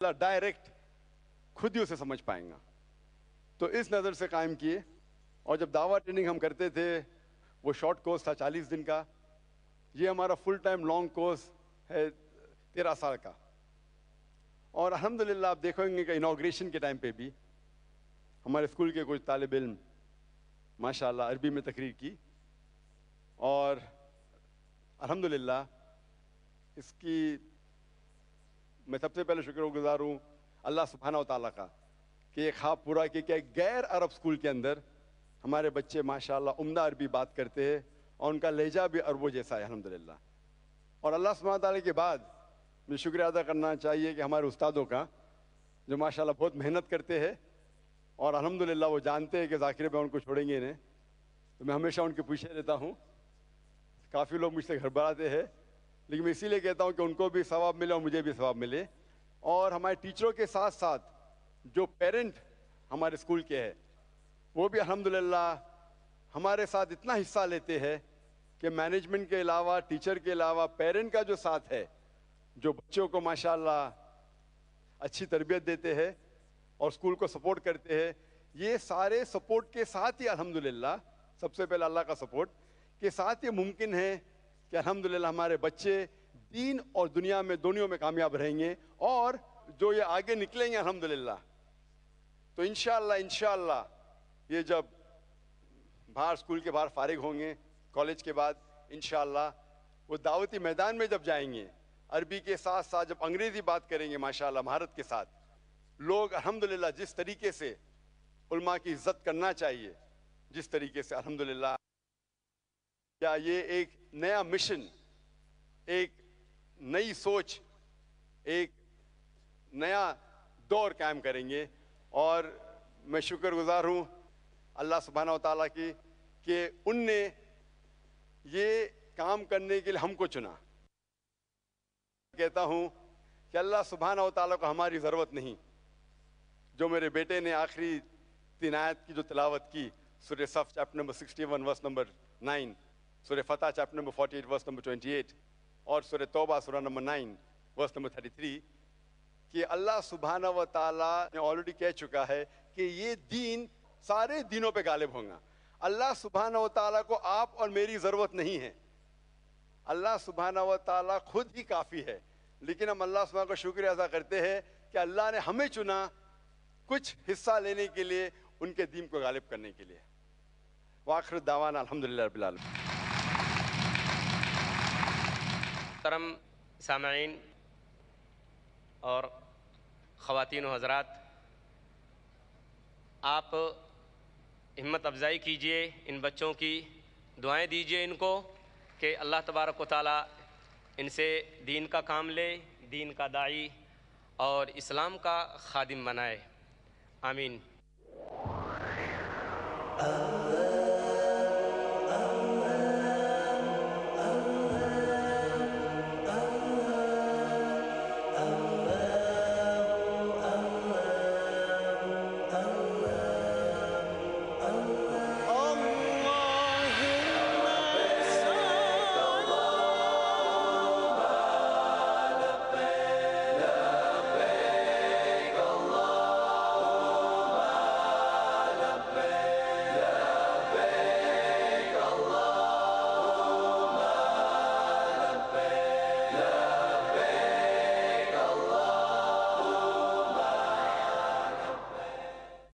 direct खुद ही उसे समझ पाएंगा तो इस नज़र से कायम किए और जब दावा ट्रेनिंग हम करते थे वो शॉर्ट कोर्स था चालीस दिन का ये हमारा फुल टाइम लॉन्ग कोर्स है तेरह साल का और अलहमदिल्ला आप देखेंगे कि इनाग्रेशन के टाइम पे भी हमारे स्कूल के कुछ तालब इम माशा अरबी में तकरीर की और अलहमदिल्ला इसकी मैं सबसे पहले शुक्रगुजार हूँ अल्लाह सुबहाना तला का कि ये ख्वाब पूरा कि क्या गैर अरब स्कूल के अंदर हमारे बच्चे माशाल्लाह उम्दा अरबी बात करते हैं और उनका लहजा भी अरबों जैसा है अलहमदिल्ला और अल्लाह सुबह तला के बाद मुझे शुक्रिया अदा करना चाहिए कि हमारे उस्तादों का जो माशाल्लाह बहुत मेहनत करते हैं और अलहमदिल्ला वो जानते हैं कि जाकिर पर उनको छोड़ेंगे इन्हें तो मैं हमेशा उनके पूछे रहता हूँ काफ़ी लोग मुझसे घर बढ़ाते हैं लेकिन मैं इसीलिए कहता हूँ कि उनको भी सवाब मिले और मुझे भी सवाब मिले और हमारे टीचरों के साथ साथ जो पेरेंट हमारे स्कूल के हैं वो भी अलहमदिल्ला हमारे साथ इतना हिस्सा लेते हैं कि मैनेजमेंट के अलावा टीचर के अलावा पेरेंट का जो साथ है जो बच्चों को माशाल्लाह अच्छी तरबियत देते हैं और स्कूल को सपोर्ट करते हैं ये सारे सपोर्ट के साथ ही अलहमदिल्ला सबसे पहले अल्लाह का सपोर्ट के साथ ये मुमकिन है कि अल्हम्दुलिल्लाह हमारे बच्चे दीन और दुनिया में दोनों में कामयाब रहेंगे और जो ये आगे निकलेंगे अल्हम्दुलिल्लाह तो इनशाला इनशाला ये जब बाहर स्कूल के बाहर फारिग होंगे कॉलेज के बाद इनशाला वो दावती मैदान में जब जाएंगे अरबी के साथ साथ जब अंग्रेज़ी बात करेंगे माशाल्लाह भारत के साथ लोग अल्हम्दुलिल्लाह जिस तरीके से उल्मा की इज्जत करना चाहिए जिस तरीके से अल्हम्दुलिल्लाह क्या ये एक नया मिशन एक नई सोच एक नया दौर कायम करेंगे और मैं शुक्रगुजार हूँ अल्लाह सुबहाना तला की कि उनने ये काम करने के लिए हमको चुना कहता हूँ कि अल्लाह सुबहाना तला को हमारी ज़रूरत नहीं जो मेरे बेटे ने आखिरी तिनायत की जो तिलावत की सुर सफ़ chapter number sixty one verse number nine Surah Fatah, chapter number 48, verse number 28, or Surah Tawbah, surah number 9, verse number 33, कि अल्लाह सुबहाना व ताला ने ऑलरेडी कह चुका है कि ये दीन सारे दिनों पे गालिब होगा अल्लाह सुबहाना व ताला को आप और मेरी ज़रूरत नहीं है अल्लाह सुबहाना व ताला खुद ही काफ़ी है लेकिन हम अल्लाह सुबह का शुक्र अदा करते हैं कि अल्लाह ने हमें चुना कुछ हिस्सा लेने के लिए उनके दीन को गालिब करने के लिए वाखर दावान अलहमदिल्ला रबालम करम साम और ख़वान हजरात आप हिम्मत अफजाई कीजिए इन बच्चों की दुआएँ दीजिए इनको कि अल्लाह तबारक ताली इनसे दीन का काम ले दीन का दाई और इस्लाम का खादिम बनाए आमीन